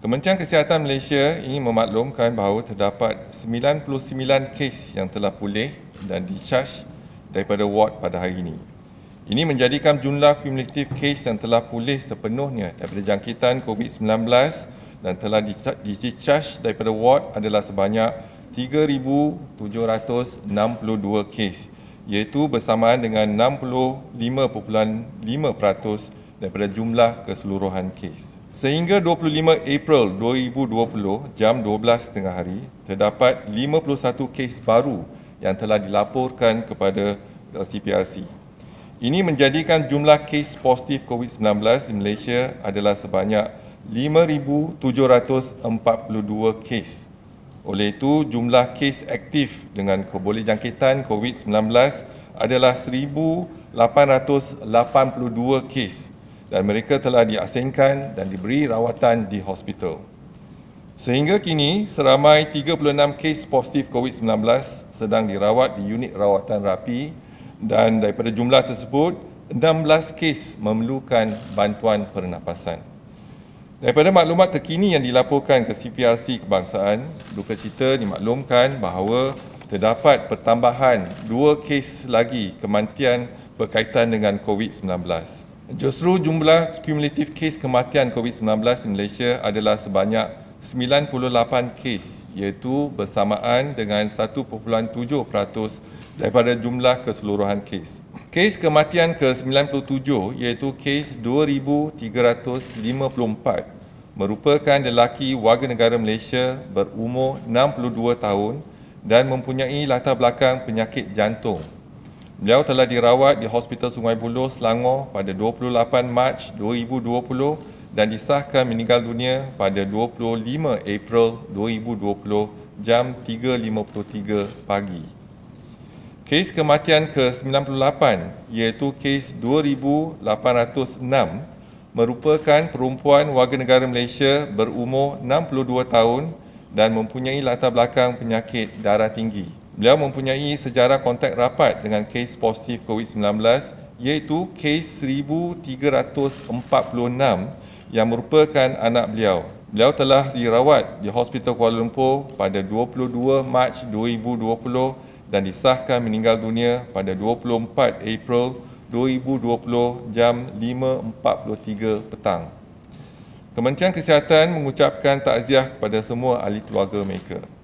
Kementerian Kesihatan Malaysia ingin memaklumkan bahawa terdapat 99 kes yang telah pulih dan discharge daripada ward pada hari ini. Ini menjadikan jumlah kumulatif kes yang telah pulih sepenuhnya daripada jangkitan COVID-19 dan telah discharge daripada ward adalah sebanyak 3,762 kes iaitu bersamaan dengan 65.5% daripada jumlah keseluruhan kes. Sehingga 25 April 2020 jam 12 tengah hari, terdapat 51 kes baru yang telah dilaporkan kepada CPRC. Eh, Ini menjadikan jumlah kes positif COVID-19 di Malaysia adalah sebanyak 5,742 kes. Oleh itu, jumlah kes aktif dengan kebolehjangkitan COVID-19 adalah 1,882 kes dan mereka telah diasingkan dan diberi rawatan di hospital. Sehingga kini, seramai 36 kes positif COVID-19 sedang dirawat di unit rawatan rapi dan daripada jumlah tersebut, 16 kes memerlukan bantuan pernafasan. Daripada maklumat terkini yang dilaporkan ke CPRC Kebangsaan, duka cita dimaklumkan bahawa terdapat pertambahan dua kes lagi kematian berkaitan dengan COVID-19. Justru jumlah kumulatif kes kematian COVID-19 di Malaysia adalah sebanyak 98 kes iaitu bersamaan dengan 1.7% daripada jumlah keseluruhan kes. Kes kematian ke-97 iaitu kes 2354 merupakan lelaki warga negara Malaysia berumur 62 tahun dan mempunyai latar belakang penyakit jantung Beliau telah dirawat di Hospital Sungai Buloh, Selangor pada 28 Mac 2020 dan disahkan meninggal dunia pada 25 April 2020 jam 3.53 pagi. Kes kematian ke-98 iaitu kes 2,806 merupakan perempuan warga negara Malaysia berumur 62 tahun dan mempunyai latar belakang penyakit darah tinggi. Beliau mempunyai sejarah kontak rapat dengan kes positif COVID-19 iaitu kes 1346 yang merupakan anak beliau. Beliau telah dirawat di Hospital Kuala Lumpur pada 22 Mac 2020 dan disahkan meninggal dunia pada 24 April 2020 jam 5.43 petang. Kementerian Kesihatan mengucapkan takziah kepada semua ahli keluarga mereka.